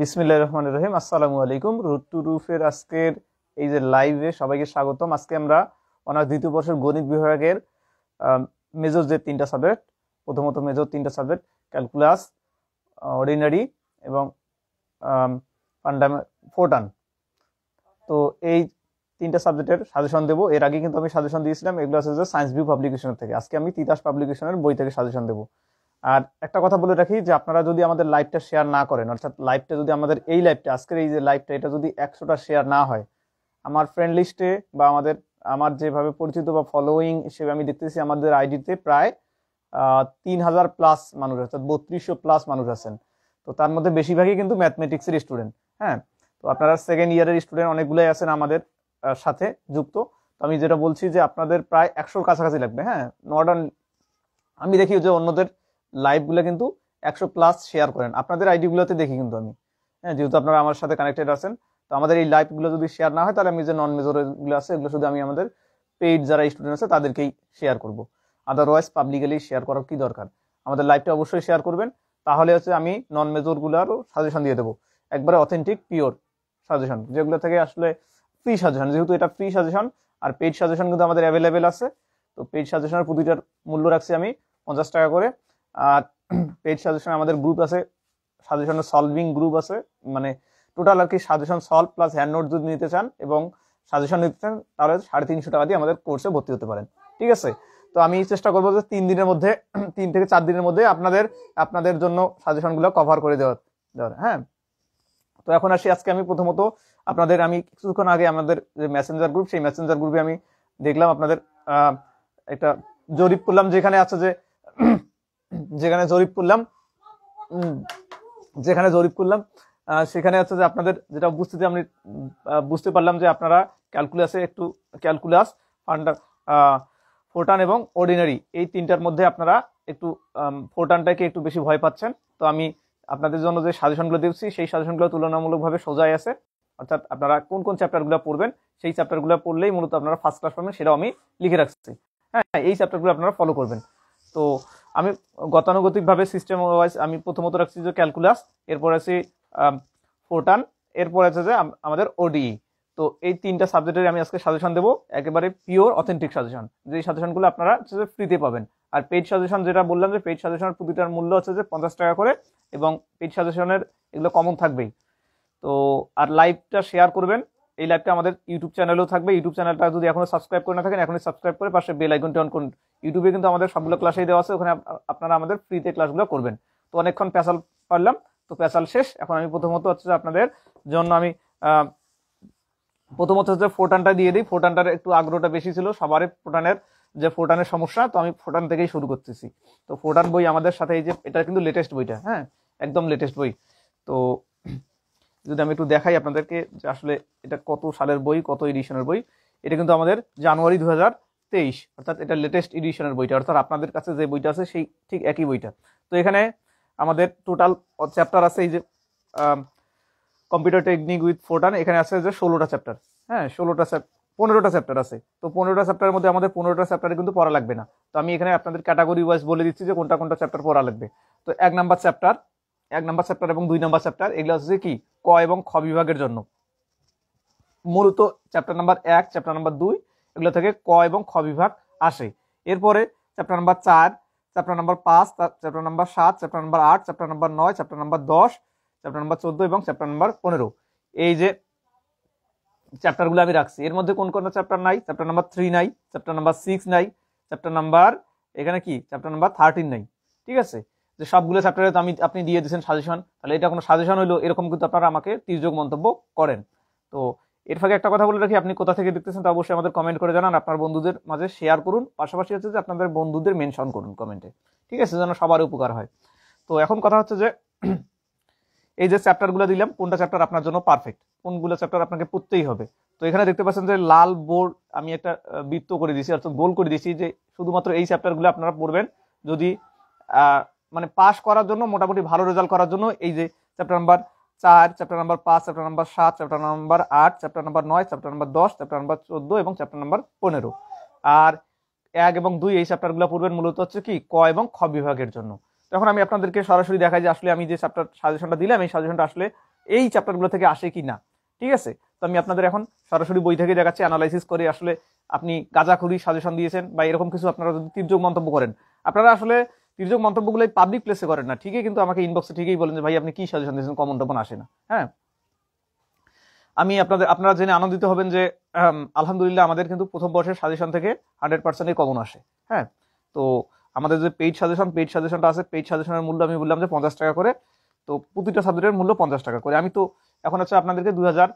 বিসমিল্লা রহমান রহিম আসসালামু আলাইকুম রুটু রুফের আজকের এই যে লাইভে সবাইকে স্বাগতম আজকে আমরা অনার্স দ্বিতীয় বর্ষের গণিত বিভাগের মেজর যে তিনটা সাবজেক্ট প্রথমত মেজর তিনটা সাবজেক্ট ক্যালকুলাস অর্ডিনারি এবং ফান্ডাম ফোর্টান তো এই তিনটা সাবজেক্টের সাজেশন দেবো এর আগে কিন্তু আমি সাজেশন দিয়েছিলাম এগুলো আছে যে সায়েন্স ভিউ পাবলিকেশনের থেকে আজকে আমি তিতাস পাবলিকেশনের বই থেকে সাজেশন দেবো আর একটা কথা বলে রাখি যে আপনারা যদি আমাদের লাইভটা শেয়ার না করেন অর্থাৎ লাইভটা যদি আমাদের এই লাইভটা আজকের এই যে লাইভটা এটা যদি একশোটা শেয়ার না হয় আমার ফ্রেন্ড লিস্টে বা আমাদের আমার যেভাবে পরিচিত বা ফলোয়িং হিসেবে আমি দেখতেছি আমাদের আইডিতে প্রায় তিন হাজার প্লাস মানুষ অর্থাৎ বত্রিশশো প্লাস মানুষ আছেন তো তার মধ্যে বেশিরভাগই কিন্তু ম্যাথমেটিক্সের স্টুডেন্ট হ্যাঁ তো আপনারা সেকেন্ড ইয়ারের স্টুডেন্ট অনেকগুলোই আছেন আমাদের সাথে যুক্ত তো আমি যেটা বলছি যে আপনাদের প্রায় একশোর কাছাকাছি লাগবে হ্যাঁ নর্ডার্ন আমি দেখি যে অন্যদের লাইভগুলো কিন্তু একশো প্লাস শেয়ার করেন আপনাদের আইডিগুলোতে দেখি কিন্তু আমি হ্যাঁ যেহেতু আপনারা আমার সাথে কানেক্টেড আছেন তো আমাদের এই লাইভগুলো যদি শেয়ার না হয় তাহলে আমি যে নন মেজরগুলো আছে এগুলো শুধু আমি আমাদের পেইড যারা স্টুডেন্ট আছে তাদেরকেই শেয়ার করব আদারওয়াইজ পাবলিকালি শেয়ার করার কি দরকার আমাদের লাইভটা অবশ্যই শেয়ার করবেন তাহলে হচ্ছে আমি নন মেজরগুলোরও সাজেশন দিয়ে দেবো একবারে অথেন্টিক পিওর সাজেশন যেগুলো থেকে আসলে ফ্রি সাজেশন যেহেতু এটা ফ্রি সাজেশন আর পেইড সাজেশন কিন্তু আমাদের অ্যাভেলেবেল আছে তো পেইড সাজেশনের প্রতিটার মূল্য রাখছি আমি পঞ্চাশ টাকা করে আর পেজ সাজেশন আমাদের গ্রুপ আছে সাজেশন সলভিং গ্রুপ আছে মানে টোটাল আর কি suggestion solve plus hand note যদি নিতে চান এবং সাজেশন নিতে চান তাহলে সাড়ে তিনশো টাকা দিয়ে আমাদের কোর্সে ভর্তি হতে পারেন ঠিক আছে তো আমি চেষ্টা করবো যে তিন দিনের মধ্যে তিন থেকে চার দিনের মধ্যে আপনাদের আপনাদের জন্য সাজেশনগুলো কভার করে দেওয়ার দেওয়ার হ্যাঁ তো এখন আসি আজকে আমি প্রথমত আপনাদের আমি কিছুক্ষণ আগে আমাদের যে মেসেঞ্জার গ্রুপ সেই মেসেঞ্জার গ্রুপে আমি দেখলাম আপনাদের একটা জরিপ করলাম যেখানে আছে যে যেখানে জরিপ করলাম যেখানে জরিপ করলাম সেখানে হচ্ছে যে আপনাদের যেটা বুঝতে আমি বুঝতে পারলাম যে আপনারা ক্যালকুলাসে একটু ক্যালকুলাস আন্ডার ফোটান এবং অর্ডিনারি এই তিনটার মধ্যে আপনারা একটু ফোটানটাকে একটু বেশি ভয় পাচ্ছেন তো আমি আপনাদের জন্য যে সাজেশনগুলো দিচ্ছি সেই সাজেশনগুলো তুলনামূলকভাবে সোজাই আছে অর্থাৎ আপনারা কোন কোন চ্যাপ্টারগুলো পড়বেন সেই চ্যাপ্টারগুলো পড়লেই মূলত আপনারা ফার্স্ট ক্লাস পাবেন সেটাও আমি লিখে রাখছি হ্যাঁ এই চ্যাপ্টারগুলো আপনারা ফলো করবেন তো আমি গতানুগতিকভাবে সিস্টেম ওয়াইজ আমি প্রথমত রাখছি যে ক্যালকুলাস এরপর আছে ফোটান এরপর আছে যে আমাদের ওডিই e। তো এই তিনটা সাবজেক্টের আমি আজকে সাজেশন দেবো একেবারে পিওর অথেন্টিক সাজেশন যে সাজেশনগুলো আপনারা হচ্ছে যে ফ্রিতে পাবেন আর পেইড সাজেশন যেটা বললাম যে পেজ সাজেশনের প্রতিটার মূল্য হচ্ছে যে পঞ্চাশ টাকা করে এবং পেজ সাজেশনের এগুলো কমন থাকবেই তো আর লাইভটা শেয়ার করবেন এই লাইভটা আমাদের ইউটিউব চ্যানেলেও থাকবে ইউটিউব চ্যানেলটা যদি এখনো সাবস্ক্রাইব করে না থাকেন এখনই সাবস্ক্রাইব করে পাশে বেল আইকনটি অন করুন ইউটিউবে কিন্তু আমাদের সবগুলো ক্লাসেই দেওয়া আছে ওখানে আপনারা আমাদের ফ্রিতে ক্লাসগুলো করবেন তো অনেকক্ষণ প্যাসাল পারলাম তো প্যাসাল শেষ এখন আমি প্রথমত হচ্ছে আপনাদের জন্য আমি প্রথমত হচ্ছে ফোটানটা দিয়ে দিই ফোটানটার একটু আগ্রহটা বেশি ছিল সবারই ফোটানের যে ফোটানের সমস্যা তো আমি ফোটান থেকেই শুরু করতেছি তো ফোটান বই আমাদের সাথে এই যে এটা কিন্তু লেটেস্ট বইটা হ্যাঁ একদম লেটেস্ট বই তো যদি আমি একটু দেখাই আপনাদেরকে যে আসলে এটা কত সালের বই কত এডিশনের বই এটা কিন্তু আমাদের জানুয়ারি দু তেইশ অর্থাৎ এটা লেটেস্ট এডিশনের বইটা অর্থাৎ আপনাদের কাছে যে বইটা আছে সেই ঠিক একই বইটা তো এখানে আমাদের টোটাল চ্যাপ্টার আছে এই যে কম্পিউটার টেকনিক উইথ ফোর্টান এখানে আছে যে ষোলোটা চ্যাপ্টার হ্যাঁ ষোলোটা পনেরোটা চ্যাপ্টার আছে তো পনেরোটা চ্যাপ্টারের মধ্যে আমাদের পনেরোটা চ্যাপ্টারে কিন্তু পড়া লাগবে না তো আমি এখানে আপনাদের ক্যাটাগরি ওয়াইজ বলে দিচ্ছি যে কোনটা কোনটা চ্যাপ্টার পড়া লাগবে তো এক নাম্বার চ্যাপ্টার এক নম্বর চ্যাপ্টার এবং দুই নম্বর চ্যাপ্টার এগুলো হচ্ছে কি ক এবং খ বিভাগের জন্য মূলত চ্যাপ্টার নাম্বার এক চ্যাপ্টার নাম্বার দুই এগুলো থেকে ক এবং খ বিভাগ আসে এরপরে চ্যাপ্টার নাম্বার চার চ্যাপ্টার নাম্বার পাঁচ চ্যাপ্টার নাম্বার সাত চ্যাপ্টার নাম্বার আট চ্যাপ্টার নাম্বার নয় চ্যাপ্টার নাম্বার দশ চ্যাপ্টার নাম্বার চোদ্দো এবং চ্যাপ্টার নাম্বার পনেরো এই যে চ্যাপ্টারগুলো আমি রাখছি এর মধ্যে কোন কোন চ্যাপ্টার নাই চ্যাপ্টার নাম্বার থ্রি নাই চ্যাপ্টার নাম্বার সিক্স নাই চ্যাপ্টার নাম্বার এখানে কি চ্যাপ্টার নাম্বার থার্টিন নাই ঠিক আছে যে সবগুলো চ্যাপ্টারে তো আমি আপনি দিয়ে দিয়েছেন সাজেশন তাহলে এটা কোনো সাজেশন হলো এরকম কিন্তু আপনারা আমাকে তীর্যোগ মন্তব্য করেন তো এর ফাঁকে একটা কথা বলে রাখি আপনি কোথা থেকে দেখতেছেন তো অবশ্যই আমাদের কমেন্ট করে জানান আপনার বন্ধুদের মাঝে শেয়ার করুন পাশাপাশি হচ্ছে যে আপনাদের বন্ধুদের মেনশন করুন কমেন্টে ঠিক আছে যেন সবার উপকার হয় তো এখন কথা হচ্ছে যে এই যে চ্যাপ্টারগুলো দিলাম কোনটা চ্যাপ্টার আপনার জন্য পারফেক্ট কোনগুলো চ্যাপ্টার আপনাকে পড়তেই হবে তো এখানে দেখতে পাচ্ছেন যে লাল বোর্ড আমি একটা বৃত্ত করে দিয়েছি অর্থাৎ গোল করে দিয়েছি যে শুধুমাত্র এই চ্যাপ্টারগুলো আপনারা পড়বেন যদি মানে পাশ করার জন্য মোটামুটি ভালো রেজাল্ট করার জন্য এই যে চ্যাপ্টার নাম্বার চার চ্যাপ্টার নাম্বার পাঁচ চ্যাপ্টার নাম্বার সাত চ্যাপ্টার নাম্বার আট চ্যাপ্টার নাম্বার নয় চ্যাপ্টার নাম্বার দশ চ্যাপ্টার নাম্বার চোদ্দ এবং চ্যাপ্টার নাম্বার পনেরো আর এক এবং দুই এই চ্যাপ্টারগুলো পূর্বের মূলত হচ্ছে কি ক এবং খ বিভাগের জন্য তখন আমি আপনাদেরকে সরাসরি দেখাই যে আসলে আমি যে চ্যাপ্টার সাজেশনটা দিলাম এই সাজেশনটা আসলে এই চ্যাপ্টারগুলো থেকে আসে কি না ঠিক আছে তো আমি আপনাদের এখন সরাসরি বই থেকে দেখাচ্ছি অ্যানালাইসিস করে আসলে আপনি গাঁজাখুরি সাজেশন দিয়েছেন বা এরকম কিছু আপনারা যদি তীর্যক মন্তব্য করেন আপনারা আসলে তির্যক মন্তব্যগুলো পাবলিক প্লেসে করেন না ঠিকই কিন্তু আমাকে ইনবক্সে ঠিকই বলেন যে ভাই আপনি কি সাজেশন দিয়েছেন কমন তখন আসে না হ্যাঁ আমি আপনাদের আপনারা জেনে আনন্দিত হবেন যে আলহামদুলিল্লাহ আমাদের কিন্তু প্রথম বর্ষের সাজেশন থেকে হান্ড্রেড পার্সেন্টই কমন আসে হ্যাঁ তো আমাদের যে পেইড সাজেশন পেইড সাজেশনটা আছে পেইড সাজেশনের মূল্য আমি বললাম যে পঞ্চাশ টাকা করে তো প্রতিটা সাবজেক্টের মূল্য পঞ্চাশ টাকা করে আমি তো এখন হচ্ছে আপনাদেরকে দু হাজার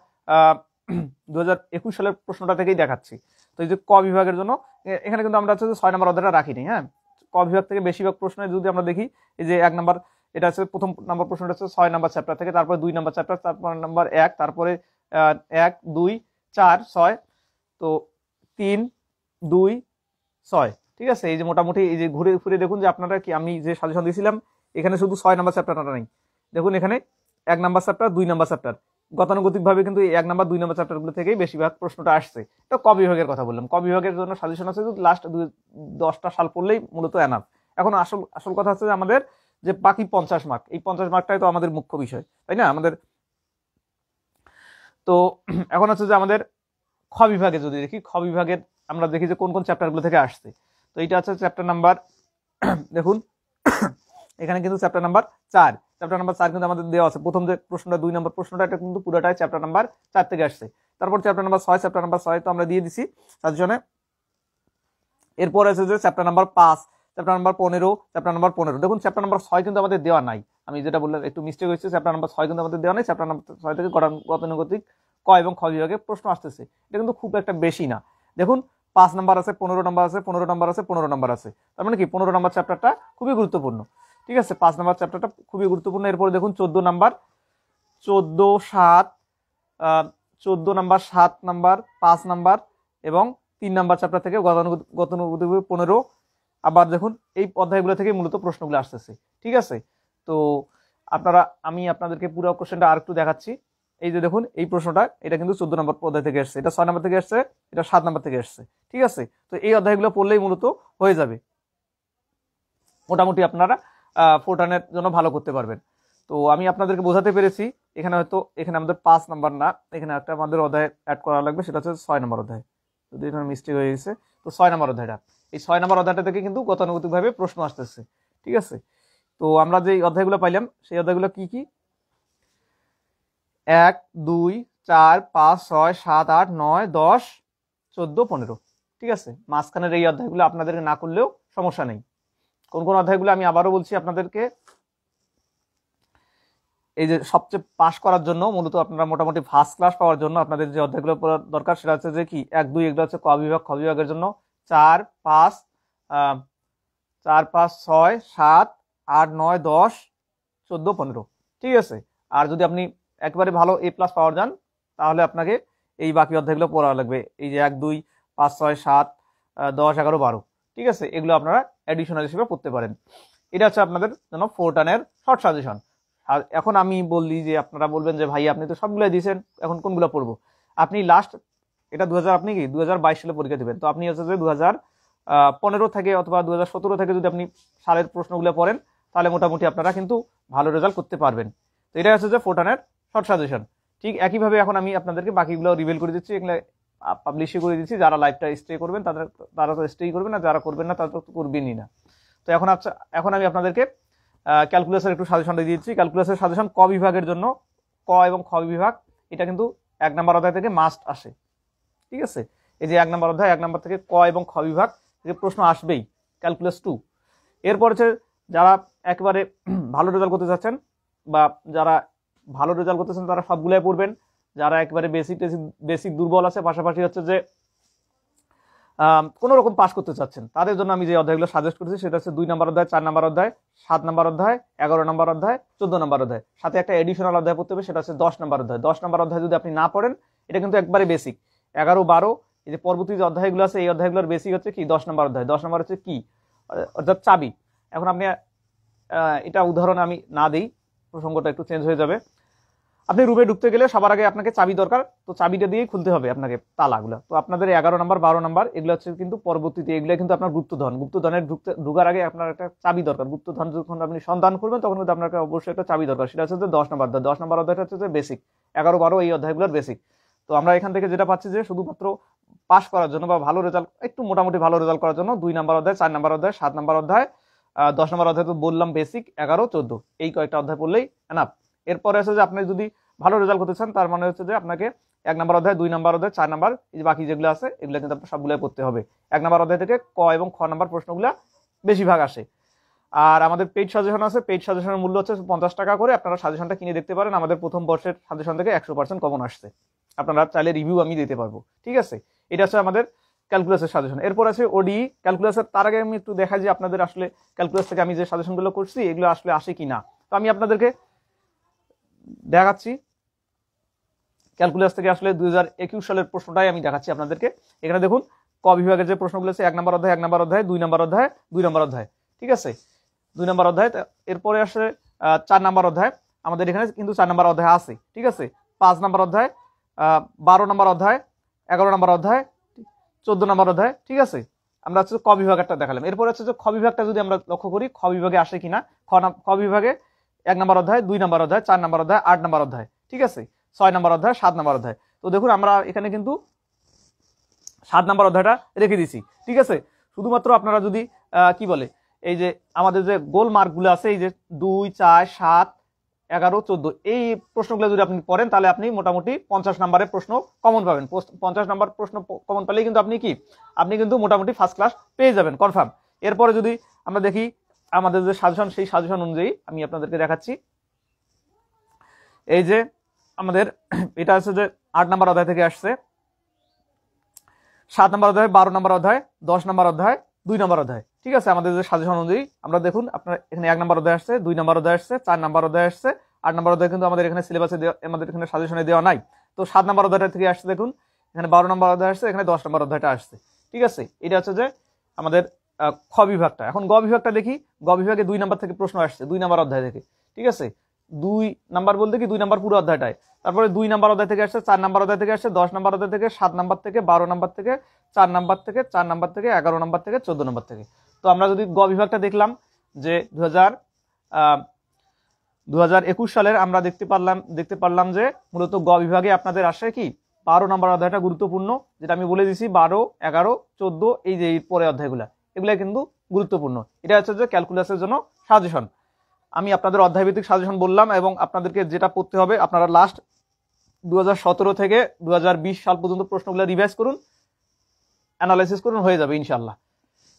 দু হাজার একুশ সালের প্রশ্নটা থেকেই দেখাচ্ছি তো এই যে ক বিভাগের জন্য এখানে কিন্তু আমরা হচ্ছে ছয় নম্বর অর্ডারটা রাখিনি হ্যাঁ ক বিভাগ থেকে বেশিরভাগ প্রশ্নে যদি আমরা দেখি এই যে এক নাম্বার এটা হচ্ছে প্রথম নাম্বার প্রশ্নটা হচ্ছে ছয় নাম্বার চ্যাপ্টার থেকে তারপরে দুই নাম্বার চ্যাপ্টার তারপর নাম্বার এক তারপরে এক দুই চার ছয় তো তিন দুই ছয় ঠিক আছে এই যে মোটামুটি এই যে ঘুরে ফিরে দেখুন যে আপনারা কি আমি যে সাজেশন দিয়েছিলাম এখানে শুধু ছয় নাম্বার চ্যাপ্টারটা নেই দেখুন এখানে এক নাম্বার চ্যাপ্টার দুই নাম্বার চ্যাপ্টার গতানুগতিকভাবে কিন্তু এক নাম্বার দুই নম্বর চ্যাপ্টারগুলো থেকেই বেশিরভাগ প্রশ্নটা আসছে তো ক বিভাগের কথা বললাম ক বিভাগের জন্য সাজেশন আছে লাস্ট দুই দশটা সাল পড়লেই মূলত এনাফ এখন আসল আসল কথা হচ্ছে যে আমাদের যে বাকি পঞ্চাশ মার্ক এই পঞ্চাশ মার্কটাই তো আমাদের মুখ্য বিষয় তাই না আমাদের তো এখন হচ্ছে যে আমাদের খ বিভাগে যদি দেখি খ বিভাগের আমরা দেখি যে কোন কোন চ্যাপ্টারগুলো থেকে আসছে তো এইটা হচ্ছে চ্যাপ্টার নাম্বার দেখুন এখানে কিন্তু চ্যাপ্টার নাম্বার চার চ্যাপ্টার নাম্বার চার কিন্তু আমাদের দেওয়া আছে প্রথম যে প্রশ্নটা দুই নম্বর প্রশ্নটা এটা কিন্তু পুরোটাই চ্যাপ্টার নাম্বার চার থেকে আসছে তারপর চ্যাপ্টার নাম্বার ছয় চ্যাপ্টার নাম্বার ছয় তো আমরা দিয়ে দিছি সাজেশনে এরপর আছে যে চ্যাপ্টার নাম্বার পাঁচ চ্যাপ্টার নাম্বার পনেরো চ্যাপ্টার নাম্বার পনেরো দেখুন চ্যাপ্টার নাম্বার ছয় কিন্তু আমাদের দেওয়া নাই আমি যেটা বললাম একটু মিস্টেক হয়েছে চ্যাপ্টার নাম্বার ছয় কিন্তু আমাদের দেওয়া নাই চ্যাপ্টার নাম্বার ছয় থেকে গতানুগতিক ক এবং খ বিভাগে প্রশ্ন আসতেছে এটা কিন্তু খুব একটা বেশি না দেখুন পাঁচ নাম্বার আছে পনেরো নাম্বার আছে পনেরো নাম্বার আছে পনেরো নাম্বার আছে তার মানে কি পনেরো নাম্বার চ্যাপ্টারটা খুবই গুরুত্বপূর্ণ ঠিক আছে পাঁচ নাম্বার চ্যাপ্টারটা খুবই গুরুত্বপূর্ণ এরপরে দেখুন চোদ্দ নাম্বার চোদ্দ সাত চোদ্দ নাম্বার সাত নাম্বার পাঁচ নাম্বার এবং তিন নাম্বার চ্যাপ্টার থেকে গতানুগত পনেরো আবার দেখুন এই অধ্যায়গুলো থেকে মূলত প্রশ্নগুলো আসতেছে ঠিক আছে তো আপনারা আমি আপনাদেরকে পুরো কোশ্চেনটা আর একটু দেখাচ্ছি এই যে দেখুন এই প্রশ্নটা এটা কিন্তু চোদ্দ নম্বর অধ্যায় থেকে এসছে এটা ছয় নম্বর থেকে এসছে এটা সাত নম্বর থেকে এসছে ঠিক আছে তো এই অধ্যায়গুলো পড়লেই মূলত হয়ে যাবে মোটামুটি আপনারা ফোরটানের জন্য ভালো করতে পারবেন তো আমি আপনাদেরকে বোঝাতে পেরেছি এখানে হয়তো এখানে আমাদের পাঁচ নাম্বার না এখানে একটা আমাদের অধ্যায় অ্যাড করা লাগবে সেটা হচ্ছে ছয় নম্বর অধ্যায় যদি এখানে মিস্টেক হয়ে গেছে তো ছয় নম্বর অধ্যায়টা এই ছয় নম্বর অধ্যায়টা থেকে কিন্তু গতানুগতিকভাবে প্রশ্ন আসতেছে ঠিক আছে তো আমরা যে অধ্যায়গুলো পাইলাম সেই অধ্যায়গুলো কি কি এক দুই চার পাঁচ ছয় সাত আট নয় দশ চোদ্দ পনেরো ঠিক আছে মাঝখানের এই অধ্যায়গুলো আপনাদেরকে না করলেও সমস্যা নেই কোন কোন অধ্যায়গুলো আমি আবারও বলছি আপনাদেরকে এই যে সবচেয়ে পাস করার জন্য মূলত আপনারা মোটামুটি ফার্স্ট ক্লাস পাওয়ার জন্য আপনাদের যে অধ্যায়গুলো দরকার সেটা হচ্ছে যে কি এক দুই এগুলো হচ্ছে ক বিভাগ খ বিভাগের জন্য চার পাঁচ চার পাঁচ ছয় সাত আট নয় দশ চোদ্দো পনেরো ঠিক আছে আর যদি আপনি একবারে ভালো এ প্লাস পাওয়ার যান তাহলে আপনাকে এই বাকি অধ্যায়গুলো পড়া লাগবে এই যে এক দুই পাঁচ ছয় সাত দশ এগারো বারো ঠিক আছে এগুলো আপনারা অ্যাডিশনাল হিসেবে পড়তে পারেন এটা হচ্ছে আপনাদের জন্য ফোরটানের শর্ট সাজেশন আর এখন আমি বললি যে আপনারা বলবেন যে ভাই আপনি তো সবগুলোই দিয়েছেন এখন কোনগুলো পড়বো আপনি লাস্ট এটা দু আপনি কি দু সালে পরীক্ষা দেবেন তো আপনি হচ্ছে যে দু পনেরো থেকে অথবা দু থেকে যদি আপনি সালের প্রশ্নগুলো পড়েন তাহলে মোটামুটি আপনারা কিন্তু ভালো রেজাল্ট করতে পারবেন তো এটা হচ্ছে যে ফোটানের শর্ট সাজেশন ঠিক একইভাবে এখন আমি আপনাদেরকে বাকিগুলো রিভেল করে দিচ্ছি এগুলো পাবলিশই করে দিচ্ছি যারা লাইভটা স্টে করবেন তাদের তারা তো স্টেই করবেন না যারা করবেন না তারা তো করবেনই না তো এখন আচ্ছা এখন আমি আপনাদেরকে ক্যালকুলেশন একটু দিয়ে দিয়েছি ক্যালকুলেশন সাজেশন ক বিভাগের জন্য ক এবং খ বিভাগ এটা কিন্তু এক নম্বর অধ্যায় থেকে মাস্ট আসে ঠিক আছে এই যে এক নম্বর অধ্যায় এক নম্বর থেকে ক এবং খ বিভাগ থেকে প্রশ্ন আসবেই ক্যালকুলেস টু এরপর হচ্ছে যারা একবারে ভালো রেজাল্ট করতে চাচ্ছেন বা যারা ভালো রেজাল্ট করতেছেন তারা সবগুলোই পড়বেন যারা একবারে বেসিক টেসিক বেসিক দুর্বল আছে পাশাপাশি হচ্ছে যে কোনো রকম পাশ করতে চাচ্ছেন তাদের জন্য আমি যে অধ্যায়গুলো সাজেস্ট করেছি সেটা হচ্ছে দুই নম্বর অধ্যায় চার নম্বর অধ্যায় সাত নম্বর অধ্যায় এগারো নম্বর অধ্যায় চোদ্দ নম্বর অধ্যায় সাথে একটা এডিশনাল অধ্যায় পড়তে হবে সেটা হচ্ছে দশ নম্বর অধ্যায় দশ নম্বর অধ্যায় যদি আপনি না পড়েন এটা কিন্তু একবারে বেসিক এগারো বারো এই যে পরবর্তী যে অধ্যায়গুলো আছে এই অধ্যায়গুলোর বেসিক হচ্ছে কি দশ নম্বর অধ্যায় দশ নম্বর হচ্ছে কি অর্থাৎ চাবি এখন আপনি এটা উদাহরণ আমি না দিই প্রসঙ্গটা একটু চেঞ্জ হয়ে যাবে আপনি রুমে ঢুকতে গেলে সবার আগে আপনাকে চাবি দরকার তো চাবিটা দিয়েই খুলতে হবে আপনাকে তালাগুলো তো আপনাদের এগারো নাম্বার বারো নাম্বার এগুলো হচ্ছে কিন্তু পরবর্তীতে এগুলো কিন্তু আপনার গুপ্তধন গুপ্তধনের ঢুকতে ঢুকার আগে আপনার একটা চাবি দরকার গুপ্তধন যখন আপনি সন্ধান করবেন তখন কিন্তু আপনাকে অবশ্যই একটা চাবি দরকার সেটা হচ্ছে দশ নম্বর অধ্যায় দশ নম্বর অধ্যায়টা হচ্ছে বেসিক এগারো বারো এই অধ্যায়গুলোর বেসিক তো আমরা এখান থেকে যেটা পাচ্ছি যে শুধুমাত্র পাস করার জন্য বা ভালো রেজাল্ট একটু মোটামুটি ভালো রেজাল্ট করার জন্য দুই নাম্বার অধ্যায় চার নম্বর অধ্যায় সাত নম্বর অধ্যায় দশ নম্বর অধ্যায় তো বললাম বেসিক এগারো চোদ্দ এই কয়েকটা অধ্যায় পড়লেই এনাফ এরপরে আছে যে আপনি যদি ভালো রেজাল্ট করতে চান তার মানে হচ্ছে যে আপনাকে এক নম্বর অধ্যায় দুই নম্বর অধ্যায় চার নম্বর এই বাকি যেগুলো আছে এগুলো কিন্তু আপনার সবগুলো করতে হবে এক নম্বর অধ্যায় থেকে ক এবং খ নম্বর প্রশ্নগুলো বেশিরভাগ আসে আর আমাদের পেইড সাজেশন আছে পেইড সাজেশনের মূল্য হচ্ছে পঞ্চাশ টাকা করে আপনারা সাজেশনটা কিনে দেখতে পারেন আমাদের প্রথম বর্ষের সাজেশন থেকে একশো পার্সেন্ট কমন আসছে আপনারা চাইলে রিভিউ আমি দিতে পারবো ঠিক আছে এটা হচ্ছে আমাদের ক্যালকুলাসের সাজেশন এরপর আছে ওডি ক্যালকুলাসের e, তার আগে আমি একটু দেখাই যে আপনাদের আসলে ক্যালকুলাস থেকে আমি যে সাজেশনগুলো করছি এগুলো আসলে আসে কি না তো আমি আপনাদেরকে দেখাচ্ছি ক্যালকুলাস থেকে আসলে দুই সালের প্রশ্নটাই আমি দেখাচ্ছি আপনাদেরকে এখানে দেখুন ক বিভাগের যে প্রশ্নগুলো আছে এক নম্বর অধ্যায় এক নম্বর অধ্যায় দুই নম্বর অধ্যায় দুই নম্বর অধ্যায় ঠিক আছে দুই নম্বর অধ্যায় এরপরে আসলে চার নম্বর অধ্যায় আমাদের এখানে কিন্তু চার নম্বর অধ্যায় আছে ঠিক আছে পাঁচ নম্বর অধ্যায় বারো নম্বর অধ্যায় এগারো নম্বর অধ্যায় চোদ্দ নম্বর অধ্যায় ঠিক আছে আমরা হচ্ছে ক বিভাগটা দেখালাম এরপর হচ্ছে যে খ বিভাগটা যদি আমরা লক্ষ্য করি খ বিভাগে আসে কিনা খ বিভাগে এক নম্বর অধ্যায় দুই নম্বর অধ্যায় চার নম্বর অধ্যায় আট নম্বর অধ্যায় ঠিক আছে ছয় নম্বর অধ্যায় সাত নম্বর অধ্যায় তো দেখুন আমরা এখানে কিন্তু সাত নম্বর অধ্যায়টা রেখে দিছি ঠিক আছে শুধুমাত্র আপনারা যদি কি বলে এই যে আমাদের যে গোল মার্কগুলো আছে এই যে দুই চার সাত এগারো চোদ্দ এই প্রশ্নগুলো যদি আপনি পড়েন তাহলে আপনি মোটামুটি পঞ্চাশ নাম্বারের প্রশ্ন কমন পাবেন পঞ্চাশ নম্বর প্রশ্ন কমন পেলেই কিন্তু আপনি কি আপনি কিন্তু মোটামুটি ফার্স্ট ক্লাস পেয়ে যাবেন কনফার্ম এরপরে যদি আমরা দেখি আমাদের যে সাজেশন সেই সাজেশন অনুযায়ী আমি আপনাদেরকে দেখাচ্ছি এই যে আমাদের এটা আছে যে আট নম্বর অধ্যায় থেকে আসছে সাত নম্বর অধ্যায় বারো নম্বর অধ্যায় দশ নম্বর অধ্যায় দুই নম্বর অধ্যায় ঠিক আছে আমাদের যে সাজেশন অনুযায়ী আমরা দেখুন আপনার এখানে এক নম্বর অধ্যায় আসছে দুই নম্বর অধ্যায় আসছে চার নম্বর অধ্যায় আসছে আট নম্বর অধ্যায় কিন্তু আমাদের এখানে সিলেবাসে দেওয়া আমাদের এখানে সাজেশনে দেওয়া নাই তো সাত নম্বর অধ্যায়টা থেকে আসছে দেখুন এখানে বারো নম্বর অধ্যায় আসছে এখানে দশ নম্বর অধ্যায়টা আসছে ঠিক আছে এটা হচ্ছে যে আমাদের খ বিভাগটা এখন গ বিভাগটা দেখি গ বিভাগে দুই নাম্বার থেকে প্রশ্ন আসছে দুই নাম্বার অধ্যায় থেকে ঠিক আছে দুই নাম্বার বলতে কি দুই নাম্বার পুরো অধ্যায়টায় তারপরে দুই নাম্বার অধ্যায় থেকে আসছে চার নাম্বার অধ্যায় থেকে আসছে দশ নাম্বার অধ্যায় থেকে সাত নাম্বার থেকে বারো নাম্বার থেকে চার নাম্বার থেকে চার নাম্বার থেকে এগারো নাম্বার থেকে চোদ্দ নাম্বার থেকে তো আমরা যদি গ বিভাগটা দেখলাম যে দু হাজার দু সালের আমরা দেখতে পারলাম দেখতে পারলাম যে মূলত গ বিভাগে আপনাদের আসে কি বারো নাম্বার অধ্যায়টা গুরুত্বপূর্ণ যেটা আমি বলে দিছি বারো এগারো চোদ্দ এই যে এর পরে অধ্যায়গুলা এগুলো কিন্তু গুরুত্বপূর্ণ এটা হচ্ছে যে ক্যালকুলাসের জন্য সাজেশন আমি আপনাদের অধ্যায়ভিত্তিক সাজেশন বললাম এবং আপনাদেরকে যেটা পড়তে হবে আপনারা লাস্ট দু থেকে দু সাল পর্যন্ত প্রশ্নগুলো রিভাইজ করুন অ্যানালাইসিস করুন হয়ে যাবে ইনশাল্লাহ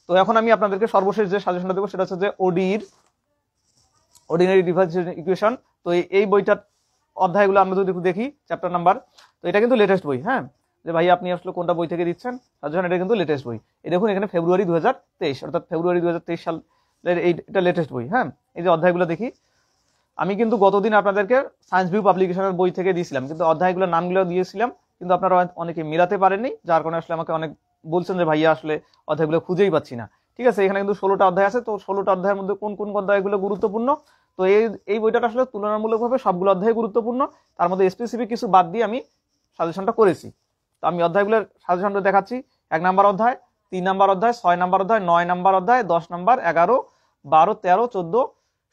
তো এখন আমি আপনাদেরকে সর্বশেষ যে সাজেশনটা দেবো সেটা হচ্ছে যে ওডির অর্ডিনারি ডিফারেন্সিয়েশন ইকুয়েশন তো এই বইটার অধ্যায়গুলো আমরা যদি একটু দেখি চ্যাপ্টার নাম্বার তো এটা কিন্তু লেটেস্ট বই হ্যাঁ যে ভাই আপনি আসলে কোনটা বই থেকে দিচ্ছেন তার জন্য এটা কিন্তু লেটেস্ট বই এই দেখুন এখানে ফেব্রুয়ারি দু অর্থাৎ ফেব্রুয়ারি দু সাল এইটা লেটেস্ট বই হ্যাঁ এই যে অধ্যায়গুলো দেখি আমি কিন্তু গতদিন আপনাদেরকে সায়েন্স ভিউ পাবলিকেশনের বই থেকে দিয়েছিলাম কিন্তু অধ্যায়গুলো নামগুলো দিয়েছিলাম কিন্তু আপনারা অনেকে মেলাতে পারেননি যার কারণে আসলে আমাকে অনেক বলছেন যে ভাইয়া আসলে অধ্যায়গুলো খুঁজেই পাচ্ছি না ঠিক আছে এখানে কিন্তু ষোলোটা অধ্যায় আছে তো ষোলোটা অধ্যায়ের মধ্যে কোন কোন অধ্যায়গুলো গুরুত্বপূর্ণ তো এই এই বইটা আসলে তুলনামূলকভাবে সবগুলো অধ্যায় গুরুত্বপূর্ণ তার মধ্যে স্পেসিফিক কিছু বাদ দিয়ে আমি সাজেশনটা করেছি তো আমি অধ্যায়গুলোর সাজেশনটা দেখাচ্ছি এক নাম্বার অধ্যায় তিন নাম্বার অধ্যায় ছয় নাম্বার অধ্যায় নয় নাম্বার অধ্যায় দশ নাম্বার এগারো বারো তেরো চোদ্দ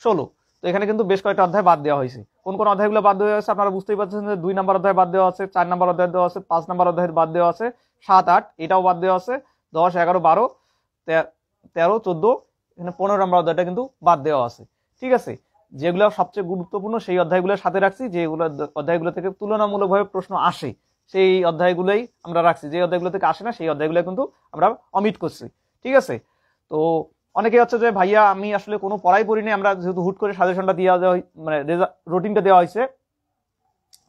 ষোলো তো এখানে কিন্তু বেশ কয়েকটা অধ্যায় বাদ দেওয়া হয়েছে কোন কোন অধ্যায়গুলো বাদ দেওয়া হয়েছে আপনারা বুঝতেই পারছেন যে দুই নাম্বার অধ্যায় বাদ দেওয়া আছে চার নাম্বার অধ্যায় দেওয়া আছে পাঁচ নাম্বার অধ্যায় বাদ দেওয়া আছে সাত আট এটাও বাদ দেওয়া আছে দশ এগারো বারো তেরো চোদ্দ এখানে পনেরো নম্বর অধ্যায়টা কিন্তু বাদ দেওয়া আছে ঠিক আছে যেগুলো সবচেয়ে গুরুত্বপূর্ণ সেই অধ্যায়গুলোর সাথে রাখছি যেগুলো অধ্যায়গুলো থেকে তুলনামূলকভাবে প্রশ্ন আসে সেই অধ্যায়গুলোই আমরা রাখছি যে অধ্যায়গুলো থেকে আসে না সেই অধ্যায়গুলো কিন্তু আমরা অমিট করছি ঠিক আছে তো অনেকে হচ্ছে যে ভাইয়া আমি আসলে কোনো পড়াই পড়িনি আমরা যেহেতু হুট করে সাজেশনটা দেওয়া দেওয়া মানে রুটিনটা দেওয়া হয়েছে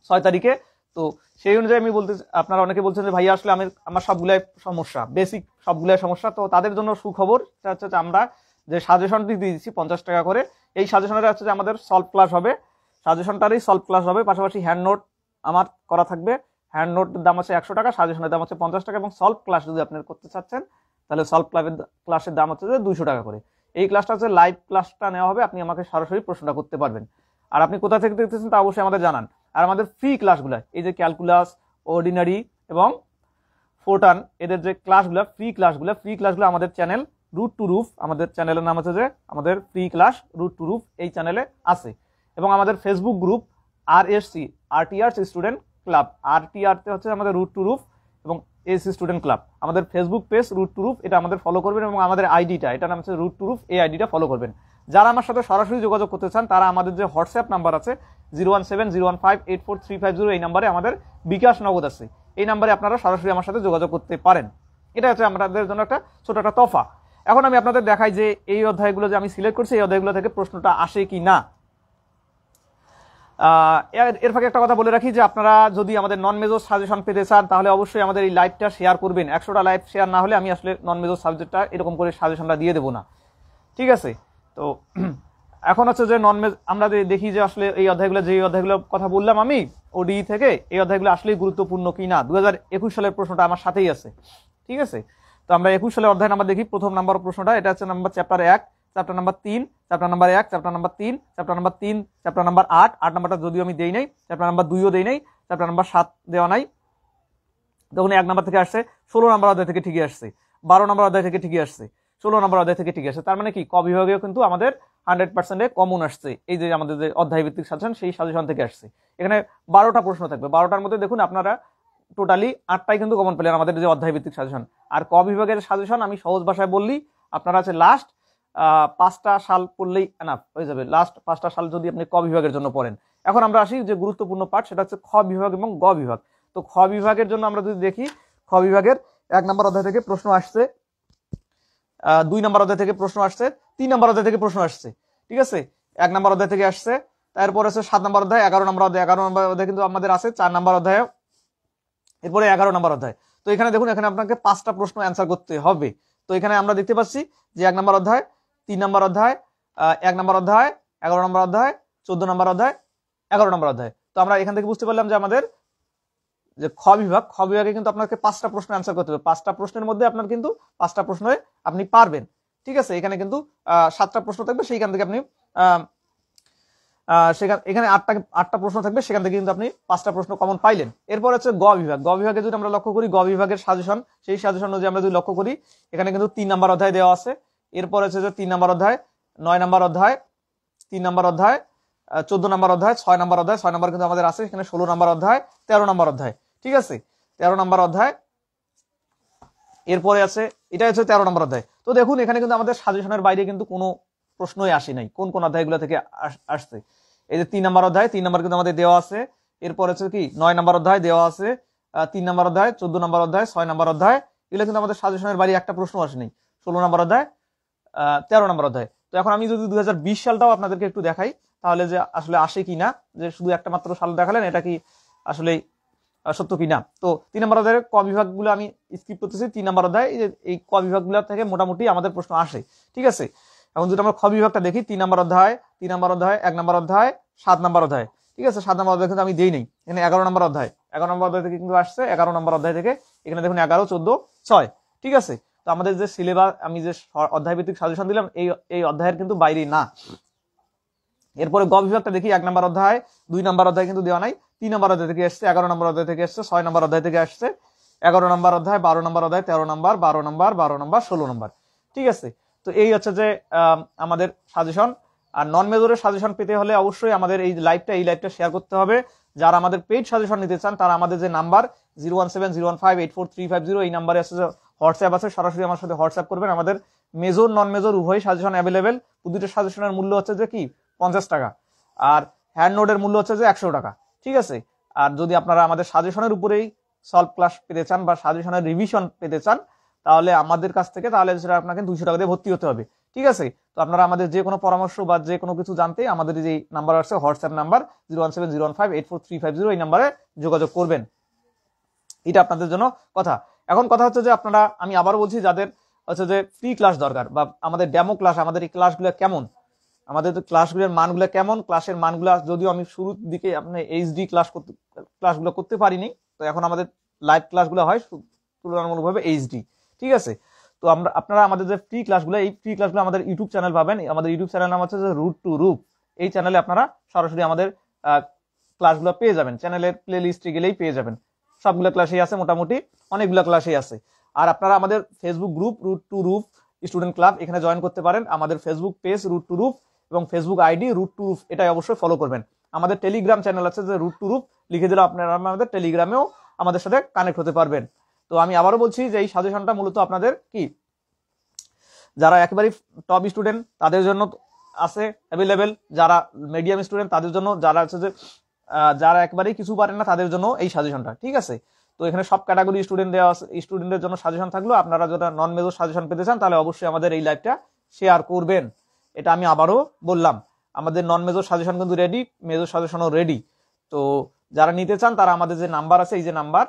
ছয় তারিখে তো সেই অনুযায়ী আমি বলতে আপনারা অনেকে বলছেন যে ভাইয়া আসলে আমি আমার সবগুলাই সমস্যা বেসিক সবগুলাই সমস্যা তো তাদের জন্য সুখবর সেটা হচ্ছে যে আমরা যে সাজেশনটি দিয়েছি পঞ্চাশ টাকা করে এই সাজেশনটা হচ্ছে যে আমাদের সলভ ক্লাস হবে সাজেশনটারই সলভ ক্লাস হবে পাশাপাশি হ্যান্ড নোট আমার করা থাকবে হ্যান্ড নোটের দাম আছে একশো টাকা সাজেশনের দাম হচ্ছে পঞ্চাশ টাকা এবং সলভ ক্লাস যদি আপনারা করতে চাচ্ছেন তাহলে সলভ ক্লাবের ক্লাসের দাম হচ্ছে যে দুশো টাকা করে এই ক্লাসটা হচ্ছে লাইভ ক্লাসটা নেওয়া হবে আপনি আমাকে সরাসরি প্রশ্নটা করতে পারবেন আর আপনি কোথা থেকে দেখতেছেন তা অবশ্যই আমাদের জানান আর আমাদের ফ্রি ক্লাসগুলো এই যে ক্যালকুলাস অর্ডিনারি এবং ফোর্টান এদের যে ক্লাসগুলো ফ্রি ক্লাসগুলো ফ্রি ক্লাসগুলো আমাদের চ্যানেল রুট টু রুফ আমাদের চ্যানেলের নাম হচ্ছে যে আমাদের free class root to roof এই চ্যানেলে আছে এবং আমাদের ফেসবুক গ্রুপ আর এস সি আর আর্স স্টুডেন্ট ক্লাব আর টি আরতে হচ্ছে আমাদের রুট টু রুফ এবং এস স্টুডেন্ট ক্লাব আমাদের Facebook page root to roof এটা আমাদের ফলো করবেন এবং আমাদের আইডিটা এটা নাম হচ্ছে রুট টু রুফ এই আইডিটা ফলো করবেন যারা আমার সাথে সরাসরি যোগাযোগ করতে চান তারা আমাদের যে হোয়াটসঅ্যাপ নাম্বার আছে zero one seven zero one five eight four three five zero এই নাম্বারে আমাদের বিকাশ নগদ আছে এই নাম্বারে আপনারা সরাসরি আমার সাথে যোগাযোগ করতে পারেন এটা হচ্ছে আমাদের জন্য একটা ছোটো একটা তফা এখন আমি আপনাদের দেখাই যে এই অধ্যায়গুলো যে আমি সিলেক্ট করছি এই অধ্যায়গুলো থেকে প্রশ্নটা আসে কি না এর ফাঁকে একটা কথা বলে রাখি যে আপনারা যদি আমাদের নন মেজর সাজেশন পেতে চান তাহলে অবশ্যই আমাদের এই লাইভটা শেয়ার করবেন একশোটা লাইভ শেয়ার না হলে আমি আসলে নন মেজর সাবজেক্টটা এরকম করে সাজেশনটা দিয়ে দেবো না ঠিক আছে তো এখন হচ্ছে যে নন মেজ আমরা যে দেখি যে আসলে এই অধ্যায়গুলো যে অধ্যায়গুলোর কথা বললাম আমি ওডি থেকে এই অধ্যায়গুলো আসলেই গুরুত্বপূর্ণ কি না দু সালের প্রশ্নটা আমার সাথেই আছে ঠিক আছে তো আমরা একুশ সালের অধ্যায় নাম্বার দেখি প্রথম নাম্বার প্রশ্নটা এটা হচ্ছে নাম্বার চ্যাপ্টার এক চ্যাপ্টার নাম্বার তিন চ্যাপ্টার নাম্বার এক চ্যাপ্টার নাম্বার তিন চ্যাপ্টার নাম্বার তিন চ্যাপ্টার নাম্বার আট আট নাম্বারটা যদিও আমি দেই নাই চ্যাপ্টার নাম্বার দুইও দেই নাই চ্যাপ্টার নাম্বার সাত দেওয়া নাই তখন এক নাম্বার থেকে আসছে ষোলো নাম্বার অধ্যায় থেকে ঠিকই আসছে বারো নাম্বার অধ্যায় থেকে ঠিকই আসছে ষোলো নম্বর অধ্যায় থেকে ঠিকই আসছে তার মানে কি ক বিভাগেও কিন্তু আমাদের হান্ড্রেড পার্সেন্টে কমন আসছে এই যে আমাদের যে অধ্যায়ভিত্তিক সাজেশন সেই সাজেশন থেকে আসছে এখানে বারোটা প্রশ্ন থাকবে বারোটার মধ্যে দেখুন আপনারা টোটালি আটটাই কিন্তু কমন পেলেন আমাদের যে অধ্যায়ভিত্তিক সাজেশন আর ক বিভাগের সাজেশন আমি সহজ ভাষায় বললি আপনারা আছে লাস্ট পাঁচটা সাল পড়লেই এনাফ হয়ে যাবে লাস্ট পাঁচটা সাল যদি আপনি ক বিভাগের জন্য পড়েন এখন আমরা আসি যে গুরুত্বপূর্ণ পাঠ সেটা হচ্ছে খ বিভাগ এবং গ বিভাগ তো খ বিভাগের জন্য আমরা যদি দেখি খ বিভাগের এক নম্বর অধ্যায় থেকে প্রশ্ন আসছে দুই নম্বর অধ্যায় থেকে প্রশ্ন আসছে তিন নম্বর অধ্যায় থেকে প্রশ্ন আসছে ঠিক আছে এক নম্বর অধ্যায় থেকে আসছে তারপর আছে সাত নম্বর অধ্যায় এগারো নম্বর অধ্যায় এগারো নম্বর অধ্যায় কিন্তু আমাদের আছে চার নম্বর অধ্যায় এরপরে এগারো নম্বর অধ্যায় তো এখানে দেখুন এখানে আপনাকে পাঁচটা প্রশ্ন অ্যান্সার করতে হবে তো এখানে আমরা দেখতে পাচ্ছি যে এক নম্বর অধ্যায় তিন নম্বর অধ্যায় এক নম্বর অধ্যায় এগারো নম্বর অধ্যায় চোদ্দ নম্বর অধ্যায় এগারো নম্বর অধ্যায় তো আমরা এখান থেকে বুঝতে পারলাম যে আমাদের যে খ বিভাগ খ বিভাগে কিন্তু আপনাকে পাঁচটা প্রশ্ন অ্যান্সার করতে হবে পাঁচটা প্রশ্নের মধ্যে আপনার কিন্তু পাঁচটা প্রশ্ন আপনি পারবেন ঠিক আছে এখানে কিন্তু সাতটা প্রশ্ন থাকবে সেইখান থেকে আপনি সেখান এখানে আটটা আটটা প্রশ্ন থাকবে সেখান থেকে কিন্তু আপনি পাঁচটা প্রশ্ন কমন পাইলেন এরপর হচ্ছে গ বিভাগ গ বিভাগে যদি আমরা লক্ষ্য করি গ বিভাগের সাজেশন সেই সাজেশন অনুযায়ী আমরা যদি লক্ষ্য করি এখানে কিন্তু তিন নাম্বার অধ্যায় দেওয়া আছে এরপর হচ্ছে যে তিন নম্বর অধ্যায় নয় নম্বর অধ্যায় তিন নম্বর অধ্যায় চোদ্দ নম্বর অধ্যায় ছয় নম্বর অধ্যায় ছয় নম্বর কিন্তু আমাদের আছে এখানে ষোলো নম্বর অধ্যায় তেরো নম্বর অধ্যায় ঠিক আছে তেরো নম্বর অধ্যায় এরপরে আছে এটা হচ্ছে তেরো নম্বর অধ্যায় তো দেখুন এখানে কিন্তু আমাদের সাজেশনের বাইরে কিন্তু কোনো প্রশ্নই আসে নাই কোন কোন অধ্যায়গুলো থেকে আসছে এই যে তিন নম্বর অধ্যায় তিন নম্বর কিন্তু আমাদের দেওয়া আছে এরপর হচ্ছে কি নয় নম্বর অধ্যায় দেওয়া আছে তিন নম্বর অধ্যায় চোদ্দ নম্বর অধ্যায় ছয় নম্বর অধ্যায় এগুলো কিন্তু আমাদের সাজেশনের বাইরে একটা প্রশ্ন আসেনি ষোলো নম্বর অধ্যায় তেরো নম্বর অধ্যায় তো এখন আমি যদি দু সালটাও আপনাদেরকে একটু দেখাই তাহলে যে আসলে আসে কি না যে শুধু একটা মাত্র সাল দেখালেন এটা কি আসলে সত্য কি না তো তিন নম্বর অধ্যায়ের ক বিভাগগুলো আমি স্কিপ করতেছি তিন নম্বর অধ্যায় এই ক বিভাগগুলো থেকে মোটামুটি আমাদের প্রশ্ন আসে ঠিক আছে এখন যদি আমরা ক বিভাগটা দেখি তিন নম্বর অধ্যায় তিন নম্বর অধ্যায় এক নম্বর অধ্যায় সাত নম্বর অধ্যায় ঠিক আছে সাত নম্বর অধ্যায় কিন্তু আমি দিই নেই এখানে এগারো নম্বর অধ্যায় এগারো নম্বর অধ্যায় থেকে কিন্তু আসছে এগারো নম্বর অধ্যায় থেকে এখানে দেখুন এগারো চোদ্দ ছয় ঠিক আছে তো আমাদের যে সিলেবাস আমি যে অধ্যায়ভিত্তিক সাজেশন দিলাম এই এই অধ্যায়ের কিন্তু বাইরে না এরপরে গ বিভাগটা দেখি এক নম্বর অধ্যায় দুই নম্বর অধ্যায় কিন্তু দেওয়া নাই তিন নম্বর অধ্যায় থেকে এসছে এগারো নম্বর অধ্যায় থেকে এসছে ছয় নম্বর অধ্যায় থেকে আসছে এগারো নম্বর অধ্যায় বারো নম্বর অধ্যায় তেরো নম্বর বারো নম্বর বারো নম্বর ষোলো নম্বর ঠিক আছে তো এই হচ্ছে যে আমাদের সাজেশন আর নন মেজরের সাজেশন পেতে হলে অবশ্যই আমাদের এই লাইভটা এই লাইভটা শেয়ার করতে হবে যারা আমাদের পেইড সাজেশন নিতে চান তারা আমাদের যে number zero one seven zero one five eight four three five zero এই নাম্বারে আসছে হোয়াটসঅ্যাপ আছে সরাসরি আমার সাথে হোয়াটসঅ্যাপ করবেন আমাদের মেজর নন মেজর উভয় সাজেশন অ্যাভেলেবেল দুটো সাজেশনের মূল্য হচ্ছে যে কি পঞ্চাশ টাকা আর হ্যান্ড নোটের মূল্য হচ্ছে যে একশো টাকা ঠিক আছে আর যদি আপনারা আমাদের সাজেশনের উপরেই সলভ ক্লাস পেতে চান বা সাজেশনের রিভিশন পেতে চান তাহলে আমাদের কাছ থেকে তাহলে সেটা আপনাকে দুশো টাকা দিয়ে ভর্তি হতে হবে ঠিক আছে তো আপনারা আমাদের যে কোনো পরামর্শ বা যে কোনো কিছু জানতে আমাদের যে নাম্বার আছে WhatsApp number zero one seven zero one five eight four three five zero এই নাম্বারে যোগাযোগ করবেন এটা আপনাদের জন্য কথা এখন কথা হচ্ছে যে আপনারা আমি আবার বলছি যাদের হচ্ছে যে ফ্রি ক্লাস দরকার বা আমাদের ডেমো ক্লাস আমাদের এই ক্লাসগুলো কেমন আমাদের ক্লাসগুলোর মানগুলো কেমন ক্লাসের মানগুলো যদিও আমি শুরুর দিকে আপনি এইচডি ক্লাস করতে ক্লাসগুলো করতে পারিনি তো এখন আমাদের লাইভ ক্লাসগুলো হয় তুলনামূলকভাবে এইচডি ঠিক আছে তো আমরা আপনারা আমাদের যে ফ্রি ক্লাসগুলো এই ফ্রি ক্লাসগুলো আমাদের ইউটিউব চ্যানেল পাবেন আমাদের ইউটিউব চ্যানেল নাম হচ্ছে যে রুট টু রুপ এই চ্যানেলে আপনারা সরাসরি আমাদের ক্লাসগুলো পেয়ে যাবেন চ্যানেলের প্লে লিস্টে গেলেই পেয়ে যাবেন সবগুলো ক্লাসেই আছে মোটামুটি অনেকগুলো ক্লাসেই আছে আর আপনারা আমাদের Facebook group root to roof student club এখানে জয়েন করতে পারেন আমাদের Facebook page root to roof এবং Facebook ID root to roof এটাই অবশ্যই ফলো করবেন আমাদের টেলিগ্রাম চ্যানেল আছে যে রুট টু রুফ লিখে দিলে আপনারা আমাদের টেলিগ্রামেও আমাদের সাথে কানেক্ট হতে পারবেন তো আমি আবারও বলছি যে এই সাজেশনটা মূলত আপনাদের কি যারা একেবারেই টপ স্টুডেন্ট তাদের জন্য আছে অ্যাভেলেবেল যারা মিডিয়াম স্টুডেন্ট তাদের জন্য যারা হচ্ছে যে যারা একবারেই কিছু পারে না তাদের জন্য এই সাজেশনটা ঠিক আছে তো এখানে সব ক্যাটাগরি স্টুডেন্ট দেওয়া স্টুডেন্টদের জন্য সাজেশন থাকলো আপনারা যারা নন মেজর সাজেশন পেতে চান তাহলে অবশ্যই আমাদের এই লাইভটা শেয়ার করবেন এটা আমি আবারও বললাম আমাদের নন মেজর সাজেশন কিন্তু রেডি মেজর সাজেশনও রেডি তো যারা নিতে চান তারা আমাদের যে নাম্বার আছে এই যে নাম্বার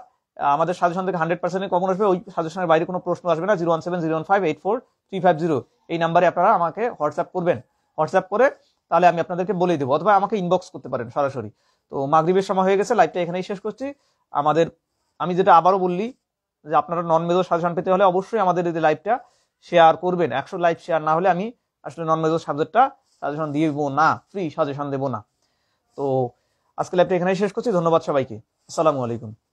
আমাদের সাজেশন থেকে হান্ড্রেড পার্সেন্ট কমন আসবে ওই সাজেশনের বাইরে কোনো প্রশ্ন আসবে না zero one seven zero one five eight four three five zero এই নাম্বারে আপনারা আমাকে হোয়াটসঅ্যাপ করবেন হোয়াটসঅ্যাপ করে তাহলে আমি আপনাদেরকে বলে দেবো অথবা আমাকে ইনবক্স করতে পারেন সরাসরি তো মাগরীবের সময় হয়ে গেছে লাইভটা এখানেই শেষ করছি আমাদের আমি যেটা আবারও বললি যে আপনারা নন মেজর সাজেশন পেতে হলে অবশ্যই আমাদের এই লাইভটা শেয়ার করবেন একশো লাইভ শেয়ার না হলে আমি আসলে নন মেজর সাবজেক্টটা সাজেশন দিব না ফ্রি সাজেশন দেব না তো আজকে লাইভটা এখানেই শেষ করছি ধন্যবাদ সবাইকে আসসালামু আলাইকুম